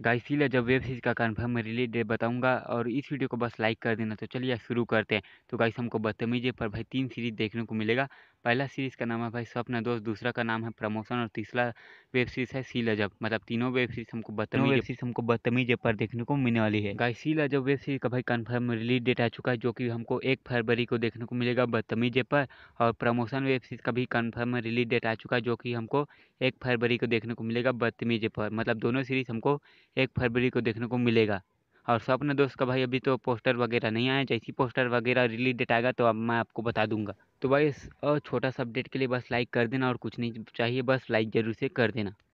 guys इसीलिए जब web series का कन्फर्म रिलीज डेट बताऊंगा और इस वीडियो को बस लाइक कर देना तो चलिए शुरू करते हैं तो गाइस हमको बदतमीजे पर भाई तीन सीरीज देखने को मिलेगा पहला सीरीज का नाम है भाई स्वप्न दोस्त दूसरा का नाम है प्रमोशन और तीसरा वेब सीरीज है सी लजब मतलब तीनों वेब सीरीज हमको बदतमीज वेब सीरीज हमको बदतमीजे पर देखने को मिलने वाली है गाइस सी लजब वेब सीरीज का भाई कन्फर्म रिलीज डेट आ चुका है जो कि हमको एक फरवरी को देखने को मिलेगा बदतमीजे पर और प्रमोशन वेब सीरीज का भी कन्फर्म रिलीज डेट आ चुका है जो कि हमको एक फरवरी को देखने को मिलेगा बदतमीजे पर मतलब दोनों सीरीज हमको एक फरवरी को देखने को मिलेगा और स्वप्न दोस्त का भाई अभी तो पोस्टर वगैरह नहीं आया जैसी पोस्टर वगैरह रिलीज डेट आएगा तो अब मैं आपको बता दूंगा तो भाई इस छोटा सा अपडेट के लिए बस लाइक कर देना और कुछ नहीं चाहिए बस लाइक ज़रूर से कर देना